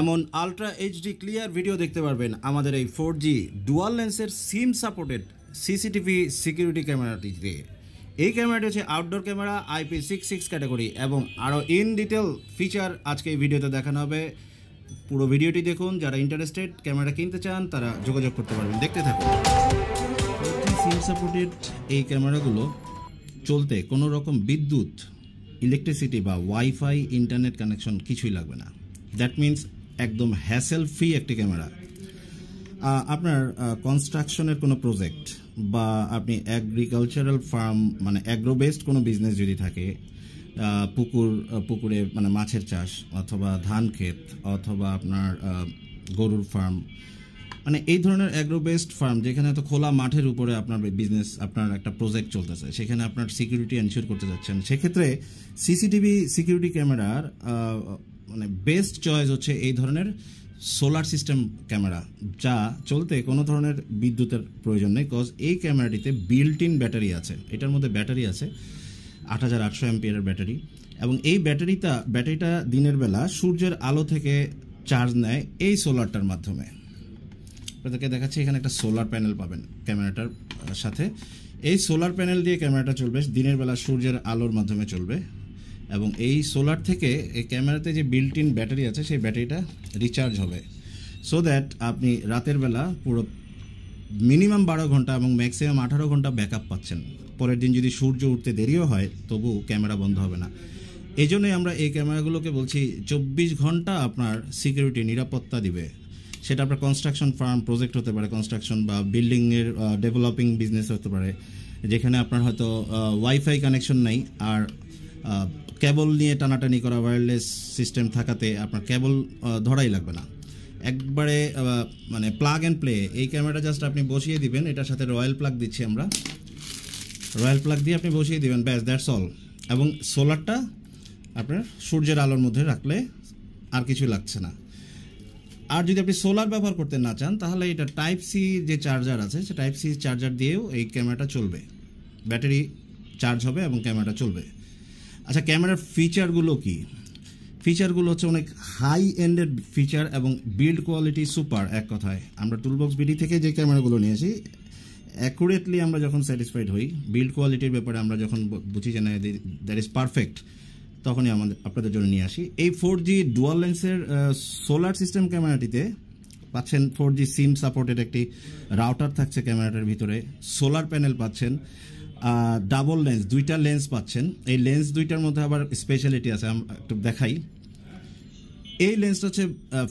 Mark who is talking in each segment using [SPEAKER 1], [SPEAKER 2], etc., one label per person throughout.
[SPEAKER 1] এমন ultra HD clear video দেখতে পারবেন আমাদের এই ফোর জি ডুয়াল লেন্সের সিম সাপোর্টেড সিসিটিভি সিকিউরিটি ক্যামেরাটি দিয়ে এই ক্যামেরাটি হচ্ছে outdoor camera IP six six category এবং আরও ইন ডিটেল ফিচার আজকে এই ভিডিওতে দেখানো হবে পুরো ভিডিওটি দেখুন যারা ইন্টারেস্টেড ক্যামেরা কিনতে চান তারা যোগাযোগ করতে পারবেন দেখতে থাকুন সিম সাপোর্টেড এই ক্যামেরাগুলো চলতে কোনো রকম বিদ্যুৎ ইলেকট্রিসিটি বা ওয়াইফাই ইন্টারনেট কানেকশন কিছুই লাগবে না দ্যাট মিন্স একদম হ্যাসেল ফ্রি একটি ক্যামেরা আপনার কনস্ট্রাকশনের কোনো প্রজেক্ট বা আপনি অ্যাগ্রিকালচারাল ফার্ম মানে অ্যাগ্রো বেসড কোনো বিজনেস যদি থাকে পুকুর পুকুরে মানে মাছের চাষ অথবা ধান ক্ষেত অথবা আপনার গরুর ফার্ম মানে এই ধরনের অ্যাগ্রো বেসড ফার্ম যেখানে এত খোলা মাঠের উপরে আপনার বিজনেস আপনার একটা প্রজেক্ট চলতেছে সেখানে আপনার সিকিউরিটি এনশিওর করতে যাচ্ছেন সেক্ষেত্রে সিসিটিভি সিকিউরিটি ক্যামেরার মানে বেস্ট চয়েস হচ্ছে এই ধরনের সোলার সিস্টেম ক্যামেরা যা চলতে কোনো ধরনের বিদ্যুতের প্রয়োজন নেই কজ এই ক্যামেরাটিতে বিল্ট ইন ব্যাটারি আছে এটার মধ্যে ব্যাটারি আছে আট হাজার আটশো অ্যাম্পিয়ারের ব্যাটারি এবং এই ব্যাটারিটা ব্যাটারিটা দিনের বেলা সূর্যের আলো থেকে চার্জ নেয় এই সোলারটার মাধ্যমে আপনাদেরকে দেখাচ্ছি এখানে একটা সোলার প্যানেল পাবেন ক্যামেরাটার সাথে এই সোলার প্যানেল দিয়ে ক্যামেরাটা চলবে দিনের বেলা সূর্যের আলোর মাধ্যমে চলবে এবং এই সোলার থেকে এই ক্যামেরাতে যে বিল্ট ইন ব্যাটারি আছে সেই ব্যাটারিটা রিচার্জ হবে সো দ্যাট আপনি রাতের বেলা পুরো মিনিমাম বারো ঘন্টা এবং ম্যাক্সিমাম আঠারো ঘন্টা ব্যাক পাচ্ছেন পরের দিন যদি সূর্য উঠতে দেরিও হয় তবু ক্যামেরা বন্ধ হবে না এই জন্যই আমরা এই ক্যামেরাগুলোকে বলছি চব্বিশ ঘন্টা আপনার সিকিউরিটি নিরাপত্তা দিবে সেটা আপনার কনস্ট্রাকশন ফার্ম প্রজেক্ট হতে পারে কনস্ট্রাকশন বা বিল্ডিংয়ের ডেভেলপিং বিজনেস হতে পারে যেখানে আপনার হয়তো ওয়াইফাই কানেকশন নেই আর কেবল নিয়ে টানাটানি করা ওয়্যারলেস সিস্টেম থাকাতে আপনার কেবল ধরাই লাগবে না একবারে মানে প্লাগ অ্যান্ড প্লে এই ক্যামেরাটা জাস্ট আপনি বসিয়ে দিবেন এটার সাথে রয়্যাল প্লাগ দিচ্ছি আমরা রয়্যাল প্লাগ দিয়ে আপনি বসিয়ে দিবেন ব্যাস দ্যাটস অল এবং সোলারটা আপনার সূর্যের আলোর মধ্যে রাখলে আর কিছু লাগছে না আর যদি আপনি সোলার ব্যবহার করতে না চান তাহলে এটা টাইপ সি যে চার্জার আছে সে টাইপ সি চার্জার দিয়েও এই ক্যামেরাটা চলবে ব্যাটারি চার্জ হবে এবং ক্যামেরাটা চলবে আচ্ছা ক্যামেরার ফিচারগুলো কি ফিচারগুলো হচ্ছে অনেক হাই এন্ডেড ফিচার এবং বিল্ড কোয়ালিটি সুপার এক কথায় আমরা টুলবক্স বিডি থেকে যে ক্যামেরাগুলো নিয়ে আসি অ্যাকুরেটলি আমরা যখন স্যাটিসফাইড হই বিল্ড কোয়ালিটির ব্যাপারে আমরা যখন বুঝি যে না দ্যাট ইজ পারফেক্ট তখনই আমাদের আপনাদের জন্য নিয়ে আসি এই ফোর জি ডুয়াল লেন্সের সোলার সিস্টেম ক্যামেরাটিতে পাচ্ছেন ফোর জি সিম সাপোর্টেড একটি রাউটার থাকছে ক্যামেরাটার ভিতরে সোলার প্যানেল পাচ্ছেন ডাবল লেন্স দুইটা লেন্স পাচ্ছেন এই লেন্স দুইটার মধ্যে আবার স্পেশালিটি আছে একটু দেখাই এই লেন্সটা হচ্ছে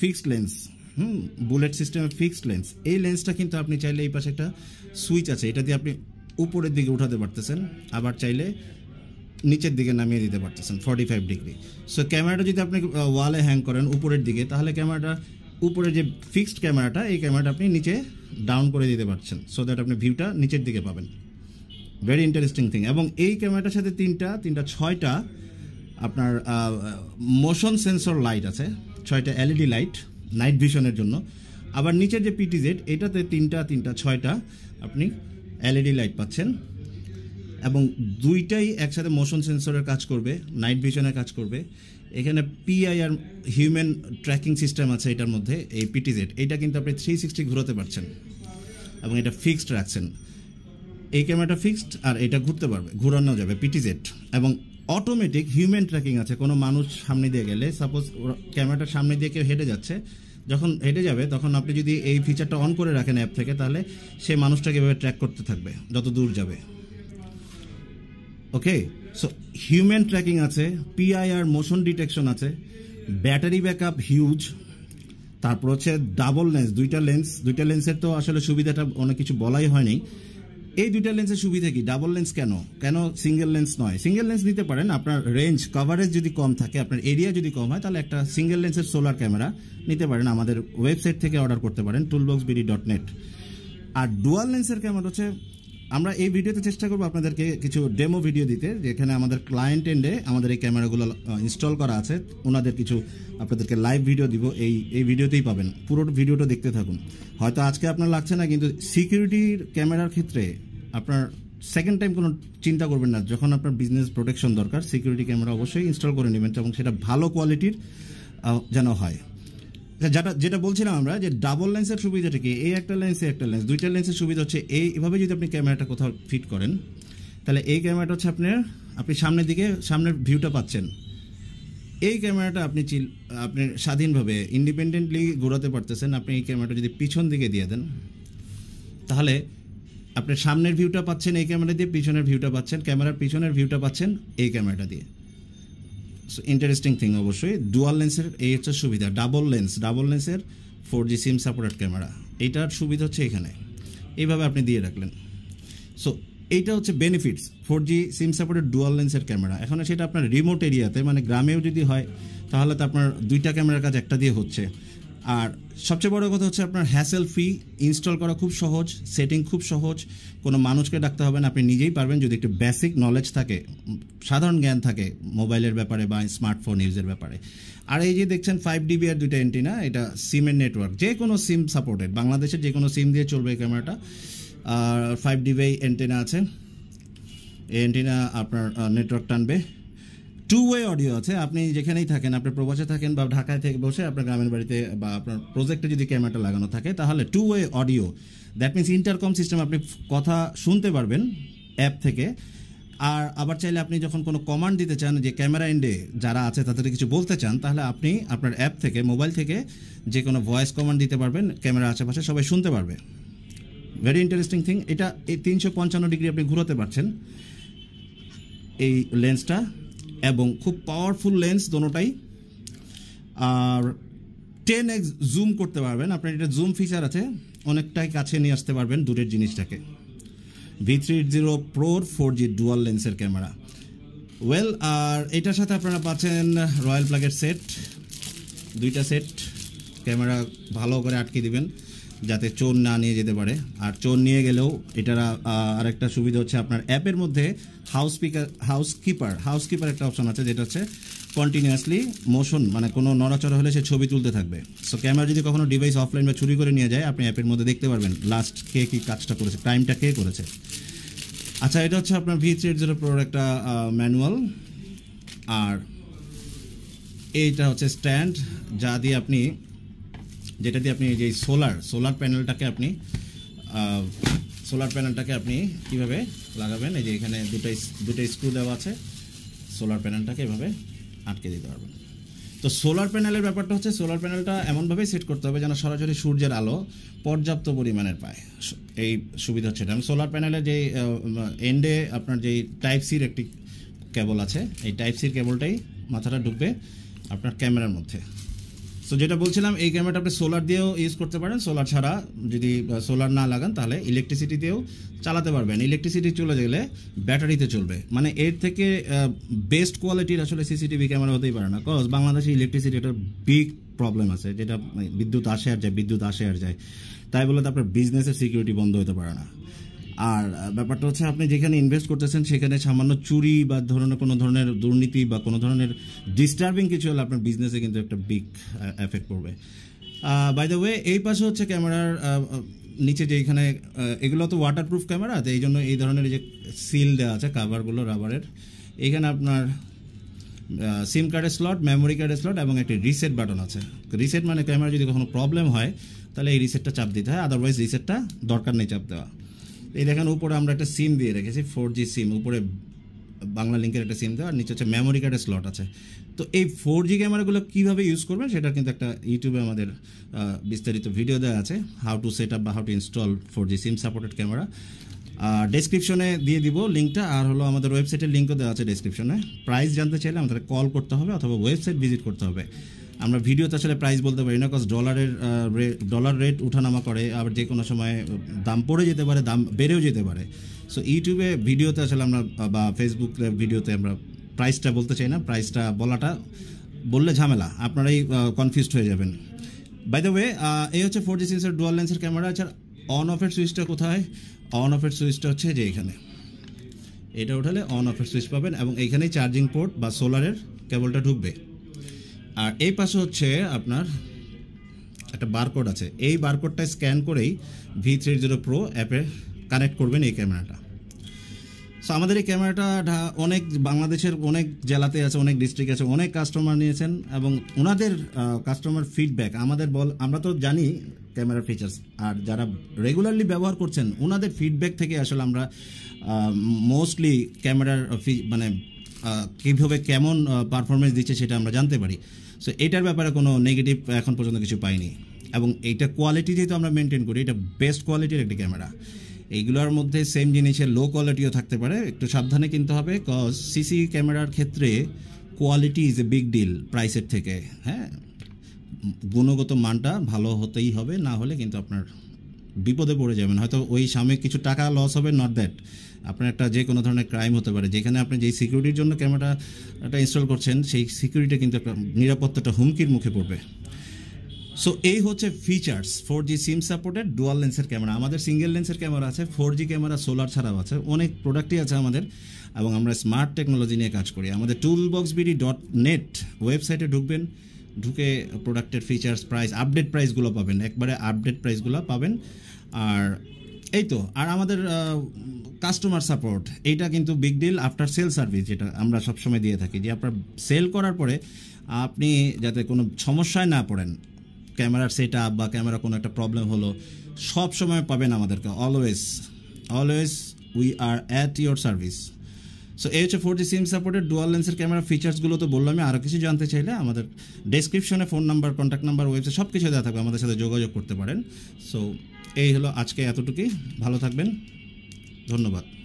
[SPEAKER 1] ফিক্সড লেন্স হুম বুলেট সিস্টেমের ফিক্সড লেন্স এই লেন্সটা কিন্তু আপনি চাইলে এই পাশে একটা সুইচ আছে এটা দিয়ে আপনি উপরের দিকে উঠাতে পারতেছেন আবার চাইলে নিচের দিকে নামিয়ে দিতে পারতেছেন ফর্টি ফাইভ ডিগ্রি সো ক্যামেরাটা যদি আপনি ওয়ালে হ্যাং করেন উপরের দিকে তাহলে ক্যামেরাটা উপরে যে ফিক্সড ক্যামেরাটা এই ক্যামেরাটা আপনি নিচে ডাউন করে দিতে পারছেন সো দ্যাট আপনি ভিউটা নিচের দিকে পাবেন ভেরি ইন্টারেস্টিং থিং এবং এই ক্যামেরাটার সাথে তিনটা তিনটা ছয়টা আপনার মোশন সেন্সর লাইট আছে ছয়টা এলইডি লাইট নাইট ভিশনের জন্য আবার নিচের যে পিটিজেড এটাতে তিনটা তিনটা ছয়টা আপনি এলইডি লাইট e পাচ্ছেন এবং দুইটাই একসাথে মোশন সেন্সরের কাজ করবে নাইট ভিশনের কাজ করবে এখানে পিআইআর হিউম্যান ট্র্যাকিং সিস্টেম আছে এটার মধ্যে এই পিটিজেড এটা কিন্তু আপনি থ্রি সিক্সটি ঘুরোতে পারছেন এবং এটা ফিক্সড রাখছেন এই ক্যামেরাটা ফিক্সড আর এটা ঘুরতে পারবে ঘুরানো যাবে পিটিজেট এবং অটোমেটিক হিউম্যান ট্র্যাকিং আছে কোনো মানুষ সামনে দিয়ে গেলে সাপোজ ক্যামেরাটা সামনে দিয়ে কেউ হেঁটে যাচ্ছে যখন হেঁটে যাবে তখন আপনি যদি এই ফিচারটা অন করে রাখেন অ্যাপ থেকে তাহলে সে মানুষটাকে এভাবে ট্র্যাক করতে থাকবে যত দূর যাবে ওকে সো হিউম্যান ট্র্যাকিং আছে পিআইআর মোশন ডিটেকশন আছে ব্যাটারি আপ হিউজ তারপর হচ্ছে ডাবল লেন্স দুইটা লেন্স দুইটা লেন্সের তো আসলে সুবিধাটা অনেক কিছু বলাই হয়নি এই দুইটা লেন্সের সুবিধা কি ডাবল লেন্স কেন কেন সিঙ্গেল লেন্স নয় সিঙ্গেল লেন্স নিতে পারেন আপনার রেঞ্জ কভারেজ যদি কম থাকে আপনার এরিয়া যদি কম হয় তাহলে একটা সিঙ্গেল লেন্সের সোলার ক্যামেরা নিতে পারেন আমাদের ওয়েবসাইট থেকে অর্ডার করতে পারেন টুলবক্স বিডি ডট নেট আর ডুয়াল লেন্সের ক্যামেরা হচ্ছে আমরা এই ভিডিওতে চেষ্টা করব আপনাদেরকে কিছু ডেমো ভিডিও দিতে যেখানে আমাদের ক্লায়েন্ট এন্ডে আমাদের এই ক্যামেরাগুলো ইনস্টল করা আছে ওনাদের কিছু আপনাদেরকে লাইভ ভিডিও দিব এই এই ভিডিওতেই পাবেন পুরো ভিডিওটা দেখতে থাকুন হয়তো আজকে আপনার লাগছে না কিন্তু সিকিউরিটির ক্যামেরার ক্ষেত্রে আপনার সেকেন্ড টাইম কোনো চিন্তা করবেন না যখন আপনার বিজনেস প্রোটেকশন দরকার সিকিউরিটি ক্যামেরা অবশ্যই ইনস্টল করে নেবেন এবং সেটা ভালো কোয়ালিটির যেন হয় আচ্ছা, যেটা যেটা বলছিলাম আমরা যে ডাবল লেন্সের সুবিধাটা কি এই একটা লেন্স একটা লেন্স দুইটা লেন্সের সুবিধা হচ্ছে এইভাবে যদি আপনি ক্যামেরাটা কোথাও ফিট করেন তাহলে এই ক্যামেরাটা হচ্ছে আপনার আপনি সামনের দিকে সামনের ভিউটা পাচ্ছেন এই ক্যামেরাটা আপনি চিল আপনি স্বাধীনভাবে ইন্ডিপেন্ডেন্টলি ঘোরাতে পারতেছেন আপনি এই ক্যামেরাটা যদি পিছন দিকে দিয়ে দেন তাহলে আপনি সামনের ভিউটা পাচ্ছেন এই ক্যামেরা দিয়ে পিছনের ভিউটা পাচ্ছেন ক্যামেরার পিছনের ভিউটা পাচ্ছেন এই ক্যামেরাটা দিয়ে ইন্টারেস্টিং থিং অবশ্যই ডুয়াল লেন্সের এই হচ্ছে সুবিধা ডাবল লেন্স ডাবল লেন্সের four G SIM supported camera এইটার সুবিধা হচ্ছে এখানে এইভাবে আপনি দিয়ে রাখলেন সো এইটা হচ্ছে benefits four G SIM supported dual লেন্সের ক্যামেরা এখন সেটা আপনার রিমোট এরিয়াতে মানে গ্রামেও যদি হয় তাহলে তো আপনার দুইটা ক্যামেরার কাজ একটা দিয়ে হচ্ছে আর সবচেয়ে বড় কথা হচ্ছে আপনার হ্যাসেল ফ্রি ইনস্টল করা খুব সহজ সেটিং খুব সহজ কোনো মানুষকে ডাকতে হবে না আপনি নিজেই পারবেন যদি একটু বেসিক নলেজ থাকে সাধারণ জ্ঞান থাকে মোবাইলের ব্যাপারে বা স্মার্টফোন ইউজের ব্যাপারে আর এই যে দেখছেন ফাইভ ডিবি আর দুইটা এন্টিনা এটা সিমের নেটওয়ার্ক যে কোনো সিম সাপোর্টেড বাংলাদেশের যে কোনো সিম দিয়ে চলবে এই ক্যামেরাটা আর ফাইভ ডিবি এন্টেনা আছে এই অ্যান্টিনা আপনার নেটওয়ার্ক টানবে টু ওয়ে অডিও আছে আপনি যেখানেই থাকেন আপনি প্রবাসে থাকেন বা ঢাকায় থেকে বসে আপনার গ্রামের বাড়িতে বা আপনার প্রজেক্টে যদি ক্যামেরাটা লাগানো থাকে তাহলে two way audio that means intercom system আপনি কথা শুনতে পারবেন অ্যাপ থেকে আর আবার চাইলে আপনি যখন কোনো কমান্ড দিতে চান যে ক্যামেরা এন্ডে যারা আছে তাদের কিছু বলতে চান তাহলে আপনি আপনার অ্যাপ থেকে মোবাইল থেকে যে কোনো ভয়েস কমান্ড দিতে পারবেন ক্যামেরা আশেপাশে সবাই শুনতে পারবে ভেরি ইন্টারেস্টিং থিং এটা এই তিনশো পঞ্চান্ন ডিগ্রি আপনি ঘুরাতে পারছেন এই লেন্সটা এবং খুব পাওয়ারফুল লেন্স দোনোটাই আর টেন এক্স জুম করতে পারবেন আপনার এটা জুম ফিচার আছে অনেকটাই কাছে নিয়ে আসতে পারবেন দূরের জিনিসটাকে ভি থ্রি জিরো প্রোর ফোর জি ডুয়াল লেন্সের ক্যামেরা ওয়েল আর এটার সাথে আপনারা পাচ্ছেন রয়্যাল প্লাগের সেট দুইটা সেট ক্যামেরা ভালো করে আটকে দিবেন যাতে চোর না নিয়ে যেতে পারে আর চোর নিয়ে গেলেও এটার আরেকটা সুবিধা হচ্ছে আপনার অ্যাপের মধ্যে housekeeper housekeeper housekeeper একটা অপশন আছে যেটা হচ্ছে কন্টিনিউয়াসলি মোশন মানে কোনো নড়াচড়া হলে সে ছবি তুলতে থাকবে সো ক্যামেরা যদি কখনো ডিভাইস অফলাইন বা চুরি করে নিয়ে যায় আপনি অ্যাপের মধ্যে দেখতে পারবেন লাস্ট কে কী কাজটা করেছে টাইমটা কে করেছে আচ্ছা এটা হচ্ছে আপনার ভি থ্রি এইট জিরো প্রোর একটা ম্যানুয়াল আর এইটা হচ্ছে স্ট্যান্ড যা দিয়ে আপনি যেটা দিয়ে আপনি যে সোলার সোলার প্যানেলটাকে আপনি সোলার প্যানেলটাকে আপনি কিভাবে লাগাবেন এই যে এখানে দুটো দুটো স্ক্রু দেওয়া আছে সোলার প্যানেলটাকে এভাবে আটকে দিতে পারবেন তো সোলার প্যানেলের ব্যাপারটা হচ্ছে সোলার প্যানেলটা এমনভাবেই সেট করতে হবে যেন সরাসরি সূর্যের আলো পর্যাপ্ত পরিমাণের পায় এই সুবিধা হচ্ছে এটা সোলার প্যানেলের যে এন্ডে আপনার যেই টাইপ সির একটি কেবল আছে এই টাইপ সির কেবলটাই মাথাটা ঢুকবে আপনার ক্যামেরার মধ্যে সো যেটা বলছিলাম এই ক্যামেরাটা আপনি সোলার দিয়েও ইউজ করতে পারেন সোলার ছাড়া যদি সোলার না লাগান তাহলে ইলেকট্রিসিটি দিয়েও চালাতে পারবেন ইলেকট্রিসিটি চলে গেলে ব্যাটারিতে চলবে মানে এর থেকে বেস্ট কোয়ালিটির আসলে সিসিটিভি ক্যামেরা হতেই পারে না কজ বাংলাদেশে ইলেকট্রিসিটি একটা বিগ প্রবলেম আছে যেটা মানে, বিদ্যুৎ আসে আর যায় বিদ্যুৎ আসে আর যায় তাই বলে তো আপনার বিজনেসের সিকিউরিটি বন্ধ হতে পারে না আর ব্যাপারটা হচ্ছে আপনি যেখানে ইনভেস্ট করতেছেন সেখানে সামান্য চুরি বা ধরনের কোনো ধরনের দুর্নীতি বা কোনো ধরনের ডিস্টার্বিং কিছু হলে আপনার বিজনেসে কিন্তু একটা বিগ এফেক্ট পড়বে বাই দ্য ওয়ে এই পাশে হচ্ছে ক্যামেরার নিচে যে এখানে এগুলো তো ওয়াটারপ্রুফ ক্যামেরা তো এই জন্য এই ধরনের যে সিল দেওয়া আছে কাভারগুলো রাবারের এখানে আপনার সিম কার্ডের স্লট মেমোরি কার্ডের স্লট এবং একটি রিসেট বাটন আছে রিসেট মানে ক্যামেরা যদি কখনো প্রবলেম হয় তাহলে এই রিসেটটা চাপ দিতে হয় আদারওয়াইজ রিসেটটা দরকার নেই চাপ দেওয়া এই দেখেন উপরে আমরা একটা সিম দিয়ে রেখেছি ফোর জি সিম উপরে বাংলা লিঙ্কের একটা সিম দেওয়া আর নিচে হচ্ছে মেমোরি কার্ডের স্লট আছে তো এই ফোর জি ক্যামেরাগুলো কীভাবে ইউজ করবেন সেটার কিন্তু একটা ইউটিউবে আমাদের বিস্তারিত ভিডিও দেওয়া আছে হাউ টু সেট আপ বা how to install four G SIM supported camera ডেসক্রিপশনে দিয়ে দিব লিঙ্কটা আর হলো আমাদের ওয়েবসাইটের লিঙ্কও দেওয়া আছে ডেসক্রিপশনে প্রাইস জানতে চাইলে আমাদের কল করতে হবে অথবা ওয়েবসাইট ভিজিট করতে হবে আমরা ভিডিওতে আসলে প্রাইস বলতে পারি না কজ ডলারের ডলার রেট উঠানামা করে আবার যে কোনো সময় দাম পড়ে যেতে পারে দাম বেড়েও যেতে পারে সো ইউটিউবে ভিডিওতে আসলে আমরা বা ফেসবুক ভিডিওতে আমরা প্রাইসটা বলতে চাই না প্রাইসটা বলাটা বললে ঝামেলা আপনারাই কনফিউজড হয়ে যাবেন বাই দ্য ওয়ে এই হচ্ছে ফোর জি সিন্সের ডুয়াল লেন্সের ক্যামেরা আচ্ছা অন অফের সুইচটা কোথায় অন অফের সুইচটা হচ্ছে যে এখানে এটা উঠালে অন অফের সুইচ পাবেন এবং এইখানেই চার্জিং পোর্ট বা সোলারের কেবলটা ঢুকবে আর এই পাশে হচ্ছে আপনার একটা বারকোড আছে এই বারকোডটা স্ক্যান করেই ভি থ্রি জিরো প্রো অ্যাপে কানেক্ট করবেন এই ক্যামেরাটা সো আমাদের এই ক্যামেরাটা অনেক বাংলাদেশের অনেক জেলাতে আছে অনেক ডিস্ট্রিক্ট আছে অনেক কাস্টমার নিয়েছেন এবং ওনাদের কাস্টমার ফিডব্যাক আমাদের বল আমরা তো জানি ক্যামেরার ফিচার্স আর যারা রেগুলারলি ব্যবহার করছেন ওনাদের ফিডব্যাক থেকে আসলে আমরা মোস্টলি ক্যামেরার মানে কীভাবে কেমন পারফরমেন্স দিচ্ছে সেটা আমরা জানতে পারি সো এটার ব্যাপারে কোনো নেগেটিভ এখন পর্যন্ত কিছু পাইনি এবং এইটা কোয়ালিটি যেহেতু আমরা মেনটেন করি এটা বেস্ট কোয়ালিটির একটি ক্যামেরা এইগুলোর মধ্যে সেম জিনিসের লো কোয়ালিটিও থাকতে পারে একটু সাবধানে কিনতে হবে কজ সিসি ক্যামেরার ক্ষেত্রে quality is a big deal প্রাইসের থেকে হ্যাঁ গুণগত মানটা ভালো হতেই হবে না হলে কিন্তু আপনার বিপদে পড়ে যাবেন হয়তো ওই স্বামীর কিছু টাকা লস হবে নট দ্যাট আপনার একটা যে কোনো ধরনের ক্রাইম হতে পারে যেখানে আপনি যেই সিকিউরিটির জন্য ক্যামেরাটা ইনস্টল করছেন সেই সিকিউরিটি কিন্তু একটা নিরাপত্তাটা হুমকির মুখে পড়বে সো এই হচ্ছে features four G SIM supported dual লেন্সের ক্যামেরা আমাদের সিঙ্গেল লেন্সের ক্যামেরা আছে ফোর জি ক্যামেরা সোলার ছাড়াও আছে অনেক প্রোডাক্টই আছে আমাদের এবং আমরা স্মার্ট টেকনোলজি নিয়ে কাজ করি আমাদের tool box BD dot net ওয়েবসাইটে ঢুকবেন ঢুকে প্রোডাক্টের ফিচার্স প্রাইস আপডেট প্রাইসগুলো পাবেন একবারে আপডেট প্রাইসগুলো পাবেন আর এই তো আর আমাদের কাস্টমার সাপোর্ট এইটা কিন্তু big deal after sale service যেটা আমরা সবসময় দিয়ে থাকি যে আপনার সেল করার পরে আপনি যাতে কোনো সমস্যায় না পড়েন ক্যামেরার সেট আপ বা ক্যামেরা কোনো একটা প্রবলেম হলো সব সময় পাবেন আমাদেরকে always always we are at your service so এই হচ্ছে ফোর জি সিম সাপোর্টের ডুয়াল লেন্সের ক্যামেরা ফিচার্সগুলো তো বললাম আমি আরও কিছু জানতে চাইলে আমাদের ডেসক্রিপশনে phone number contact number website সব কিছু দেওয়া থাকবে আমাদের সাথে যোগাযোগ করতে পারেন সো এই হলো আজকে এতটুকুই ভালো থাকবেন ধন্যবাদ